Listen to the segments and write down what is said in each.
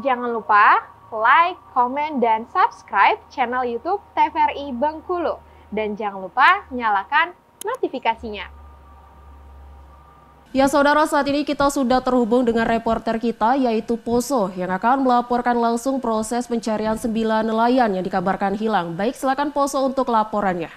Jangan lupa like, comment, dan subscribe channel YouTube TVRI Bengkulu. Dan jangan lupa nyalakan notifikasinya. Ya saudara, saat ini kita sudah terhubung dengan reporter kita yaitu Poso yang akan melaporkan langsung proses pencarian sembilan nelayan yang dikabarkan hilang. Baik, silakan Poso untuk laporannya.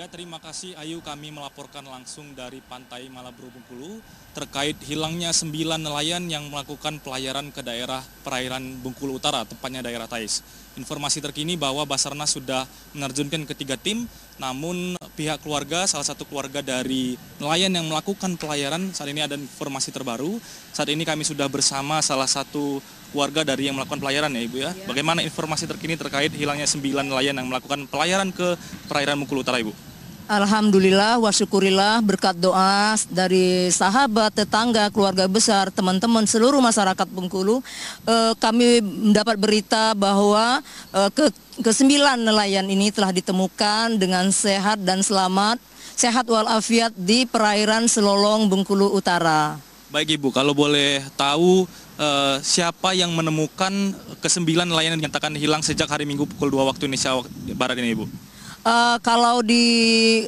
Ya, terima kasih Ayu kami melaporkan langsung dari Pantai Malabro Bengkulu terkait hilangnya sembilan nelayan yang melakukan pelayaran ke daerah perairan Bengkulu Utara, tepatnya daerah Tais. Informasi terkini bahwa Basarnas sudah menerjunkan ketiga tim, namun pihak keluarga, salah satu keluarga dari nelayan yang melakukan pelayaran, saat ini ada informasi terbaru. Saat ini kami sudah bersama salah satu keluarga dari yang melakukan pelayaran ya Ibu ya. Iya. Bagaimana informasi terkini terkait hilangnya sembilan nelayan yang melakukan pelayaran ke perairan Bengkulu Utara Ibu? Alhamdulillah wasyukurillah berkat doa dari sahabat, tetangga, keluarga besar, teman-teman seluruh masyarakat Bengkulu eh, kami mendapat berita bahwa eh, ke kesembilan nelayan ini telah ditemukan dengan sehat dan selamat, sehat walafiat di perairan Selolong Bengkulu Utara. Baik Ibu, kalau boleh tahu eh, siapa yang menemukan kesembilan nelayan yang dinyatakan hilang sejak hari Minggu pukul 2 waktu Indonesia Barat ini Ibu? Eh, kalau di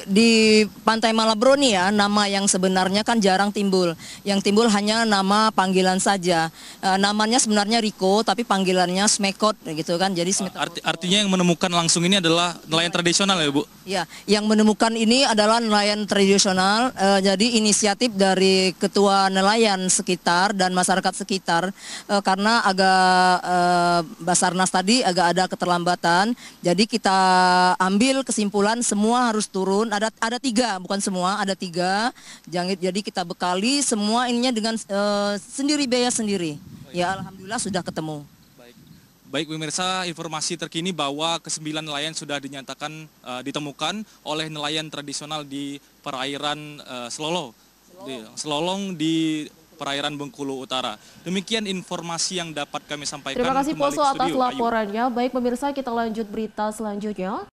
di Pantai Malabro nih ya nama yang sebenarnya kan jarang timbul. Yang timbul hanya nama panggilan saja. Uh, namanya sebenarnya Riko tapi panggilannya Smekot gitu kan. Jadi Smekot. Arti, artinya yang menemukan langsung ini adalah nelayan tradisional ya, Bu? Ya, yang menemukan ini adalah nelayan tradisional. Uh, jadi inisiatif dari ketua nelayan sekitar dan masyarakat sekitar uh, karena agak uh, Basarnas tadi agak ada keterlambatan. Jadi kita ambil kesimpulan semua harus turun. Ada ada tiga, bukan semua, ada tiga. Jangan jadi kita bekali semua ininya dengan uh, sendiri biaya sendiri. Baik. Ya alhamdulillah sudah ketemu. Baik, Baik pemirsa, informasi terkini bahwa kesembilan nelayan sudah dinyatakan uh, ditemukan oleh nelayan tradisional di perairan uh, Selolo. Selolong. Di, Selolong di perairan Bengkulu Utara. Demikian informasi yang dapat kami sampaikan. Terima kasih Poso atas laporannya. Ayu. Baik pemirsa, kita lanjut berita selanjutnya.